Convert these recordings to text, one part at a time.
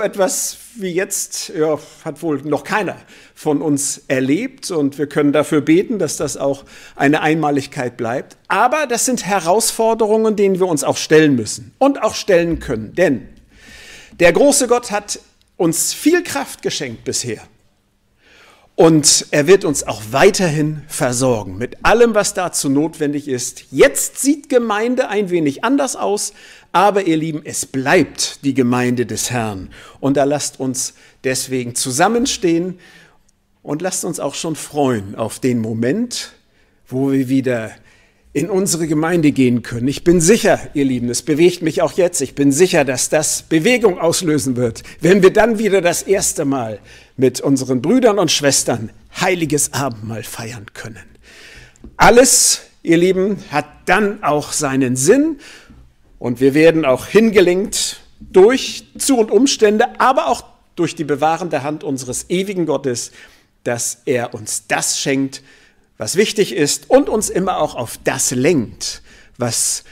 so etwas wie jetzt ja, hat wohl noch keiner von uns erlebt und wir können dafür beten, dass das auch eine Einmaligkeit bleibt. Aber das sind Herausforderungen, denen wir uns auch stellen müssen und auch stellen können. Denn der große Gott hat uns viel Kraft geschenkt bisher. Und er wird uns auch weiterhin versorgen mit allem, was dazu notwendig ist. Jetzt sieht Gemeinde ein wenig anders aus, aber ihr Lieben, es bleibt die Gemeinde des Herrn. Und da lasst uns deswegen zusammenstehen und lasst uns auch schon freuen auf den Moment, wo wir wieder in unsere Gemeinde gehen können. Ich bin sicher, ihr Lieben, es bewegt mich auch jetzt, ich bin sicher, dass das Bewegung auslösen wird, wenn wir dann wieder das erste Mal mit unseren Brüdern und Schwestern heiliges Abendmahl feiern können. Alles, ihr Lieben, hat dann auch seinen Sinn und wir werden auch hingelenkt durch Zu- und Umstände, aber auch durch die bewahrende Hand unseres ewigen Gottes, dass er uns das schenkt, was wichtig ist und uns immer auch auf das lenkt, was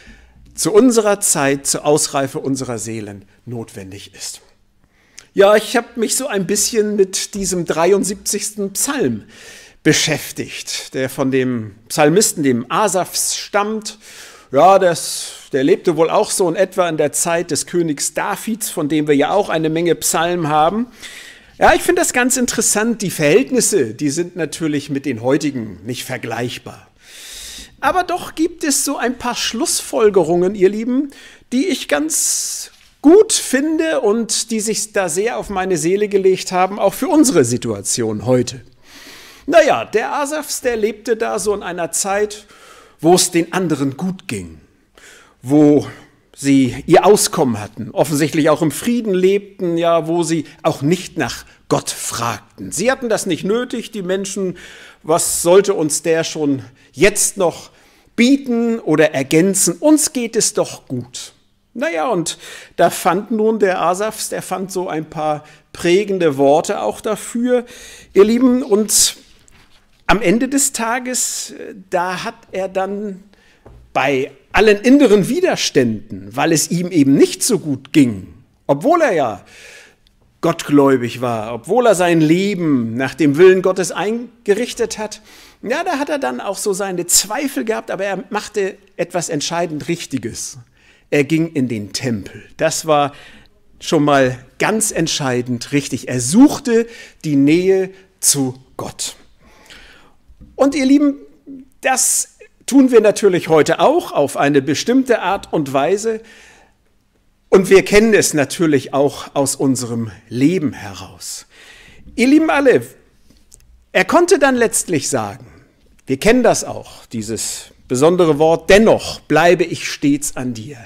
zu unserer Zeit, zur Ausreife unserer Seelen notwendig ist. Ja, ich habe mich so ein bisschen mit diesem 73. Psalm beschäftigt, der von dem Psalmisten, dem Asafs, stammt. Ja, das, der lebte wohl auch so in etwa in der Zeit des Königs Davids, von dem wir ja auch eine Menge Psalmen haben. Ja, ich finde das ganz interessant. Die Verhältnisse, die sind natürlich mit den heutigen nicht vergleichbar. Aber doch gibt es so ein paar Schlussfolgerungen, ihr Lieben, die ich ganz gut finde und die sich da sehr auf meine Seele gelegt haben, auch für unsere Situation heute. Naja, der Asafs, der lebte da so in einer Zeit, wo es den anderen gut ging, wo sie ihr Auskommen hatten, offensichtlich auch im Frieden lebten, ja, wo sie auch nicht nach Gott fragten. Sie hatten das nicht nötig, die Menschen, was sollte uns der schon jetzt noch bieten oder ergänzen? Uns geht es doch gut. Naja, und da fand nun der Asafs, der fand so ein paar prägende Worte auch dafür, ihr Lieben, und am Ende des Tages, äh, da hat er dann bei allen inneren Widerständen, weil es ihm eben nicht so gut ging, obwohl er ja gottgläubig war, obwohl er sein Leben nach dem Willen Gottes eingerichtet hat, ja, da hat er dann auch so seine Zweifel gehabt, aber er machte etwas entscheidend Richtiges. Er ging in den Tempel. Das war schon mal ganz entscheidend richtig. Er suchte die Nähe zu Gott. Und ihr Lieben, das Tun wir natürlich heute auch auf eine bestimmte Art und Weise. Und wir kennen es natürlich auch aus unserem Leben heraus. Ihr lieben alle, er konnte dann letztlich sagen, wir kennen das auch, dieses besondere Wort, dennoch bleibe ich stets an dir.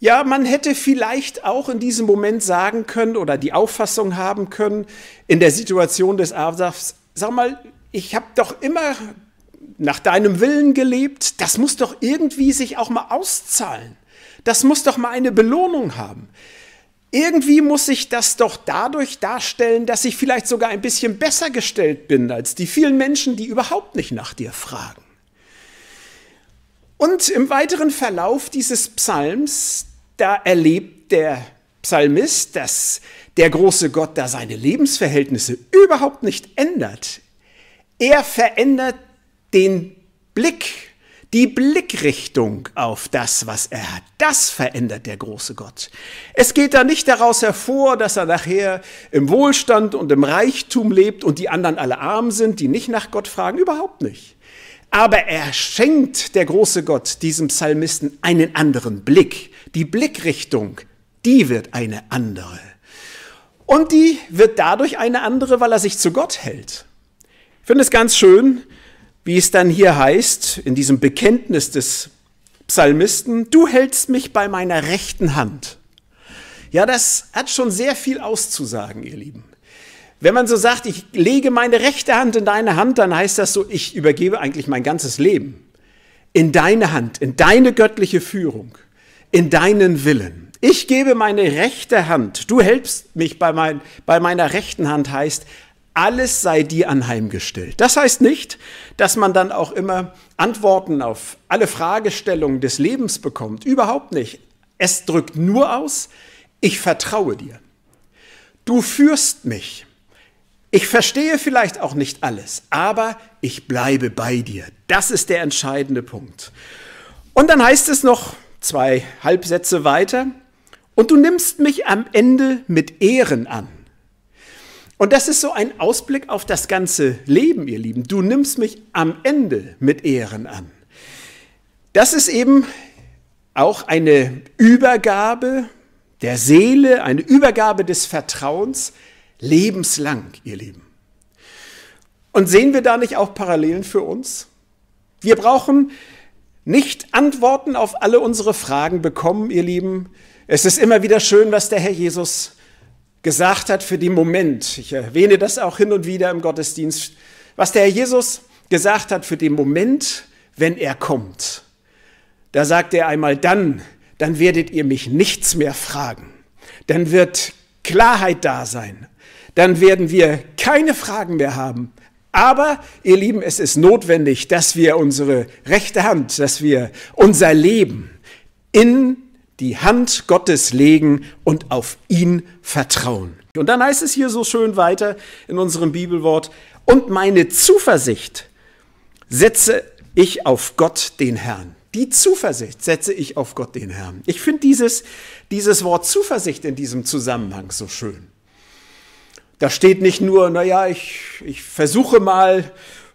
Ja, man hätte vielleicht auch in diesem Moment sagen können oder die Auffassung haben können, in der Situation des Asafs, sag mal, ich habe doch immer nach deinem Willen gelebt, das muss doch irgendwie sich auch mal auszahlen. Das muss doch mal eine Belohnung haben. Irgendwie muss ich das doch dadurch darstellen, dass ich vielleicht sogar ein bisschen besser gestellt bin als die vielen Menschen, die überhaupt nicht nach dir fragen. Und im weiteren Verlauf dieses Psalms, da erlebt der Psalmist, dass der große Gott da seine Lebensverhältnisse überhaupt nicht ändert. Er verändert den Blick, die Blickrichtung auf das, was er hat. Das verändert der große Gott. Es geht da nicht daraus hervor, dass er nachher im Wohlstand und im Reichtum lebt und die anderen alle arm sind, die nicht nach Gott fragen. Überhaupt nicht. Aber er schenkt, der große Gott, diesem Psalmisten einen anderen Blick. Die Blickrichtung, die wird eine andere. Und die wird dadurch eine andere, weil er sich zu Gott hält. Ich finde es ganz schön, wie es dann hier heißt, in diesem Bekenntnis des Psalmisten, du hältst mich bei meiner rechten Hand. Ja, das hat schon sehr viel auszusagen, ihr Lieben. Wenn man so sagt, ich lege meine rechte Hand in deine Hand, dann heißt das so, ich übergebe eigentlich mein ganzes Leben in deine Hand, in deine göttliche Führung, in deinen Willen. Ich gebe meine rechte Hand, du hältst mich bei, mein, bei meiner rechten Hand heißt, alles sei dir anheimgestellt. Das heißt nicht, dass man dann auch immer Antworten auf alle Fragestellungen des Lebens bekommt. Überhaupt nicht. Es drückt nur aus, ich vertraue dir. Du führst mich. Ich verstehe vielleicht auch nicht alles, aber ich bleibe bei dir. Das ist der entscheidende Punkt. Und dann heißt es noch zwei Halbsätze weiter, und du nimmst mich am Ende mit Ehren an. Und das ist so ein Ausblick auf das ganze Leben, ihr Lieben. Du nimmst mich am Ende mit Ehren an. Das ist eben auch eine Übergabe der Seele, eine Übergabe des Vertrauens lebenslang, ihr Lieben. Und sehen wir da nicht auch Parallelen für uns? Wir brauchen nicht Antworten auf alle unsere Fragen bekommen, ihr Lieben. Es ist immer wieder schön, was der Herr Jesus sagt gesagt hat für den Moment. Ich erwähne das auch hin und wieder im Gottesdienst, was der Herr Jesus gesagt hat für den Moment, wenn er kommt. Da sagt er einmal dann, dann werdet ihr mich nichts mehr fragen. Dann wird Klarheit da sein. Dann werden wir keine Fragen mehr haben. Aber, ihr Lieben, es ist notwendig, dass wir unsere rechte Hand, dass wir unser Leben in die Hand Gottes legen und auf ihn vertrauen. Und dann heißt es hier so schön weiter in unserem Bibelwort, und meine Zuversicht setze ich auf Gott den Herrn. Die Zuversicht setze ich auf Gott den Herrn. Ich finde dieses, dieses Wort Zuversicht in diesem Zusammenhang so schön. Da steht nicht nur, naja, ich, ich versuche mal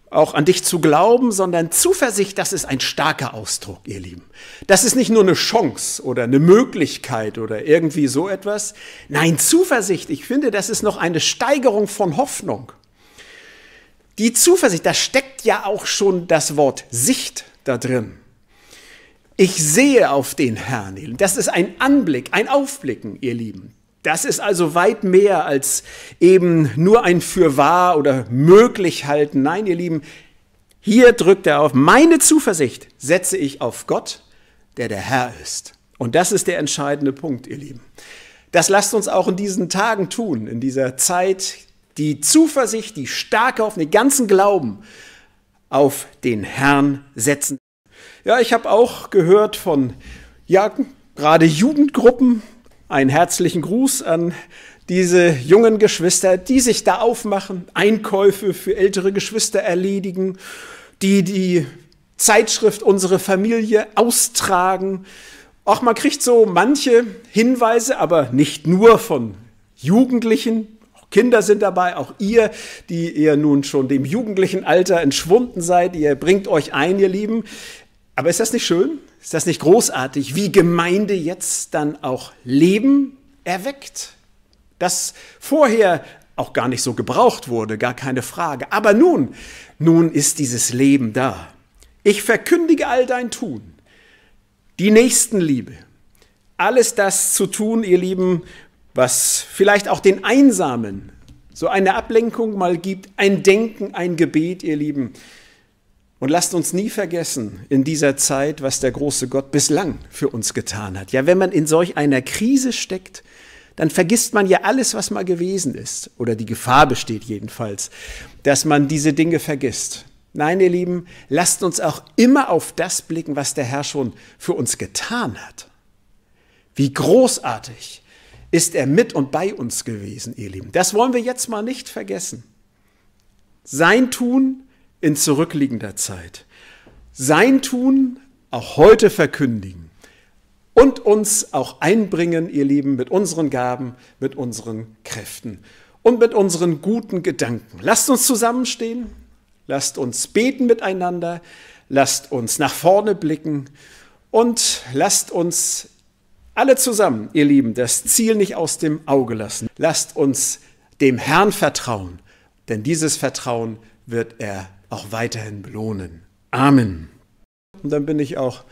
auch an dich zu glauben, sondern Zuversicht, das ist ein starker Ausdruck, ihr Lieben. Das ist nicht nur eine Chance oder eine Möglichkeit oder irgendwie so etwas. Nein, Zuversicht, ich finde, das ist noch eine Steigerung von Hoffnung. Die Zuversicht, da steckt ja auch schon das Wort Sicht da drin. Ich sehe auf den Herrn. Das ist ein Anblick, ein Aufblicken, ihr Lieben. Das ist also weit mehr als eben nur ein Fürwahr oder möglich halten. Nein, ihr Lieben, hier drückt er auf, meine Zuversicht setze ich auf Gott, der der Herr ist. Und das ist der entscheidende Punkt, ihr Lieben. Das lasst uns auch in diesen Tagen tun, in dieser Zeit, die Zuversicht, die starke auf den ganzen Glauben auf den Herrn setzen. Ja, ich habe auch gehört von, ja, gerade Jugendgruppen, einen herzlichen Gruß an diese jungen Geschwister, die sich da aufmachen, Einkäufe für ältere Geschwister erledigen, die die Zeitschrift Unsere Familie austragen. Auch man kriegt so manche Hinweise, aber nicht nur von Jugendlichen. Kinder sind dabei, auch ihr, die ihr nun schon dem jugendlichen Alter entschwunden seid, ihr bringt euch ein, ihr Lieben. Aber ist das nicht schön? Ist das nicht großartig, wie Gemeinde jetzt dann auch Leben erweckt? Das vorher auch gar nicht so gebraucht wurde, gar keine Frage. Aber nun, nun ist dieses Leben da. Ich verkündige all dein Tun, die Nächstenliebe, alles das zu tun, ihr Lieben, was vielleicht auch den Einsamen so eine Ablenkung mal gibt, ein Denken, ein Gebet, ihr Lieben. Und lasst uns nie vergessen in dieser Zeit, was der große Gott bislang für uns getan hat. Ja, wenn man in solch einer Krise steckt, dann vergisst man ja alles, was mal gewesen ist. Oder die Gefahr besteht jedenfalls, dass man diese Dinge vergisst. Nein, ihr Lieben, lasst uns auch immer auf das blicken, was der Herr schon für uns getan hat. Wie großartig ist er mit und bei uns gewesen, ihr Lieben. Das wollen wir jetzt mal nicht vergessen. Sein Tun in zurückliegender Zeit sein Tun auch heute verkündigen und uns auch einbringen, ihr Lieben, mit unseren Gaben, mit unseren Kräften und mit unseren guten Gedanken. Lasst uns zusammenstehen, lasst uns beten miteinander, lasst uns nach vorne blicken und lasst uns alle zusammen, ihr Lieben, das Ziel nicht aus dem Auge lassen. Lasst uns dem Herrn vertrauen, denn dieses Vertrauen wird er auch weiterhin belohnen. Amen. Und dann bin ich auch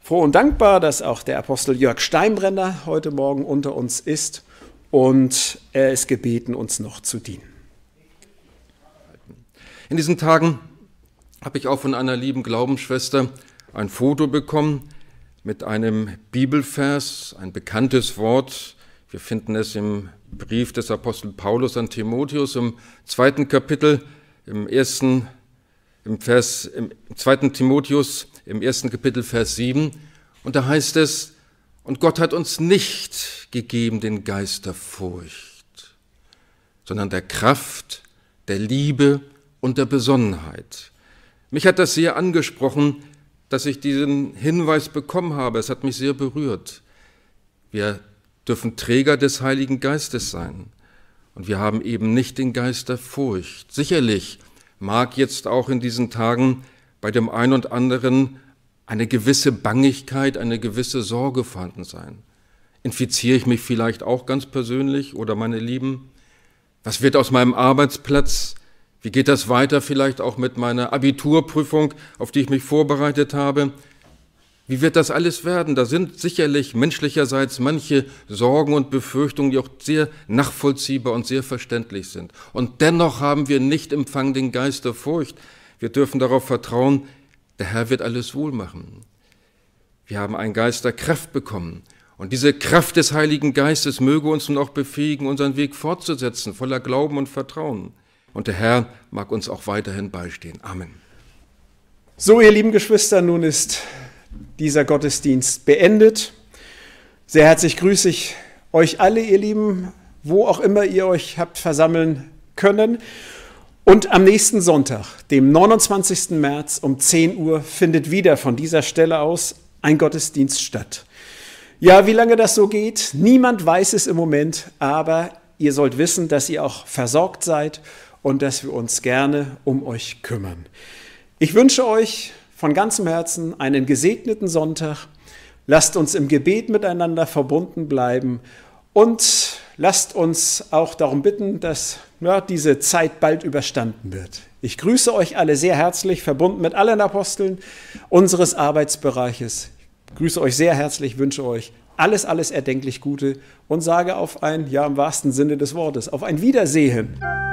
froh und dankbar, dass auch der Apostel Jörg Steinbrenner heute Morgen unter uns ist und er ist gebeten, uns noch zu dienen. In diesen Tagen habe ich auch von einer lieben Glaubensschwester ein Foto bekommen mit einem Bibelvers, ein bekanntes Wort. Wir finden es im Brief des Apostel Paulus an Timotheus im zweiten Kapitel, im ersten Kapitel im, Vers, im 2. Timotheus, im ersten Kapitel, Vers 7. Und da heißt es, und Gott hat uns nicht gegeben den Geist der Furcht, sondern der Kraft, der Liebe und der Besonnenheit. Mich hat das sehr angesprochen, dass ich diesen Hinweis bekommen habe. Es hat mich sehr berührt. Wir dürfen Träger des Heiligen Geistes sein. Und wir haben eben nicht den Geist der Furcht. Sicherlich mag jetzt auch in diesen Tagen bei dem einen und anderen eine gewisse Bangigkeit, eine gewisse Sorge vorhanden sein. Infiziere ich mich vielleicht auch ganz persönlich oder meine Lieben? Was wird aus meinem Arbeitsplatz? Wie geht das weiter vielleicht auch mit meiner Abiturprüfung, auf die ich mich vorbereitet habe? Wie wird das alles werden? Da sind sicherlich menschlicherseits manche Sorgen und Befürchtungen, die auch sehr nachvollziehbar und sehr verständlich sind. Und dennoch haben wir nicht empfangen den Geist der Furcht. Wir dürfen darauf vertrauen, der Herr wird alles wohl machen. Wir haben einen Geist der Kraft bekommen. Und diese Kraft des Heiligen Geistes möge uns nun auch befähigen, unseren Weg fortzusetzen, voller Glauben und Vertrauen. Und der Herr mag uns auch weiterhin beistehen. Amen. So, ihr lieben Geschwister, nun ist dieser Gottesdienst beendet. Sehr herzlich grüße ich euch alle, ihr Lieben, wo auch immer ihr euch habt versammeln können. Und am nächsten Sonntag, dem 29. März um 10 Uhr, findet wieder von dieser Stelle aus ein Gottesdienst statt. Ja, wie lange das so geht, niemand weiß es im Moment, aber ihr sollt wissen, dass ihr auch versorgt seid und dass wir uns gerne um euch kümmern. Ich wünsche euch von ganzem Herzen einen gesegneten Sonntag. Lasst uns im Gebet miteinander verbunden bleiben und lasst uns auch darum bitten, dass ja, diese Zeit bald überstanden wird. Ich grüße euch alle sehr herzlich, verbunden mit allen Aposteln unseres Arbeitsbereiches. Ich grüße euch sehr herzlich, wünsche euch alles, alles erdenklich Gute und sage auf ein, ja im wahrsten Sinne des Wortes, auf ein Wiedersehen.